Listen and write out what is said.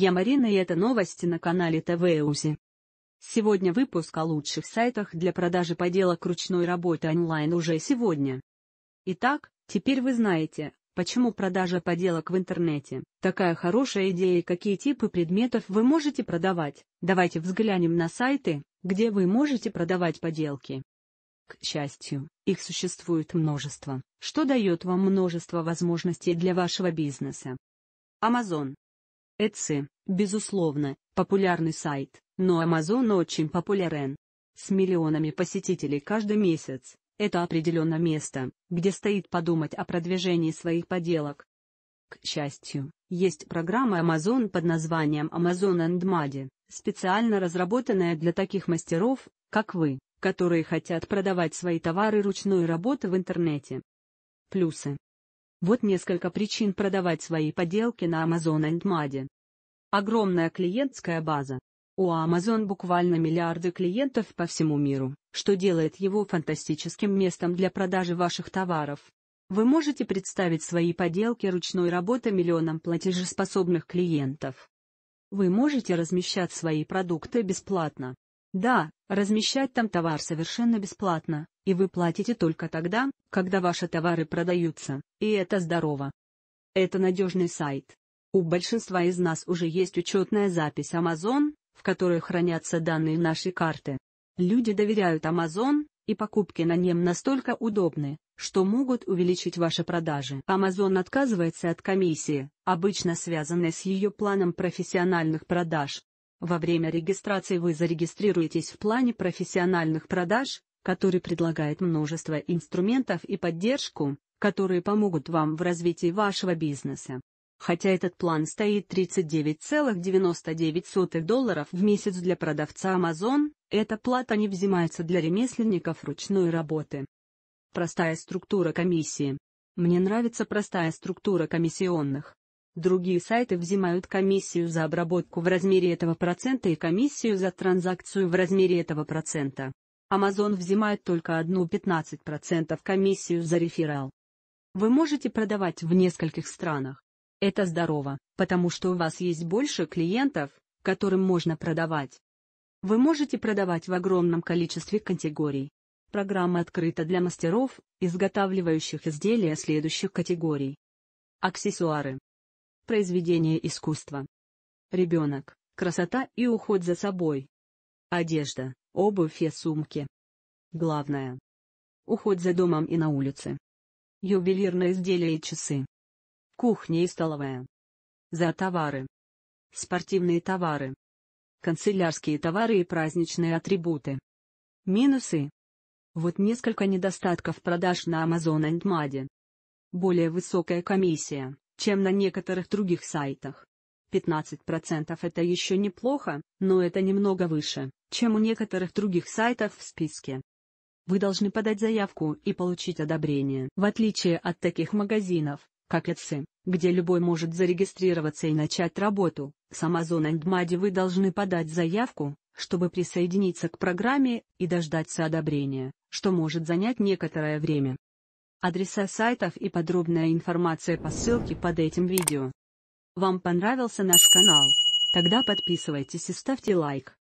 Я Марина и это новости на канале ТВ УЗИ. Сегодня выпуск о лучших сайтах для продажи поделок ручной работы онлайн уже сегодня. Итак, теперь вы знаете, почему продажа поделок в интернете – такая хорошая идея и какие типы предметов вы можете продавать. Давайте взглянем на сайты, где вы можете продавать поделки. К счастью, их существует множество, что дает вам множество возможностей для вашего бизнеса. Amazon Etsy, безусловно, популярный сайт, но Amazon очень популярен. С миллионами посетителей каждый месяц, это определенно место, где стоит подумать о продвижении своих поделок. К счастью, есть программа Amazon под названием Amazon and Muddy, специально разработанная для таких мастеров, как вы, которые хотят продавать свои товары ручной работы в интернете. Плюсы. Вот несколько причин продавать свои поделки на Amazon and Madi. Огромная клиентская база. У Amazon буквально миллиарды клиентов по всему миру, что делает его фантастическим местом для продажи ваших товаров. Вы можете представить свои поделки ручной работы миллионам платежеспособных клиентов. Вы можете размещать свои продукты бесплатно. Да, размещать там товар совершенно бесплатно, и вы платите только тогда, когда ваши товары продаются, и это здорово. Это надежный сайт. У большинства из нас уже есть учетная запись Amazon, в которой хранятся данные нашей карты. Люди доверяют Amazon, и покупки на нем настолько удобны, что могут увеличить ваши продажи. Amazon отказывается от комиссии, обычно связанной с ее планом профессиональных продаж, во время регистрации вы зарегистрируетесь в плане профессиональных продаж, который предлагает множество инструментов и поддержку, которые помогут вам в развитии вашего бизнеса. Хотя этот план стоит 39,99 долларов в месяц для продавца Amazon, эта плата не взимается для ремесленников ручной работы. Простая структура комиссии. Мне нравится простая структура комиссионных. Другие сайты взимают комиссию за обработку в размере этого процента и комиссию за транзакцию в размере этого процента. Amazon взимает только одну 15% комиссию за реферал. Вы можете продавать в нескольких странах. Это здорово, потому что у вас есть больше клиентов, которым можно продавать. Вы можете продавать в огромном количестве категорий. Программа открыта для мастеров, изготавливающих изделия следующих категорий. Аксессуары. Произведение искусства. Ребенок, красота и уход за собой. Одежда, обувь и сумки. Главное. Уход за домом и на улице. Ювелирные изделия и часы. Кухня и столовая. За товары. Спортивные товары. Канцелярские товары и праздничные атрибуты. Минусы. Вот несколько недостатков продаж на Amazon and Madi. Более высокая комиссия чем на некоторых других сайтах. 15% это еще неплохо, но это немного выше, чем у некоторых других сайтов в списке. Вы должны подать заявку и получить одобрение. В отличие от таких магазинов, как Etsy, где любой может зарегистрироваться и начать работу, с Amazon and вы должны подать заявку, чтобы присоединиться к программе и дождаться одобрения, что может занять некоторое время адреса сайтов и подробная информация по ссылке под этим видео. Вам понравился наш канал? Тогда подписывайтесь и ставьте лайк.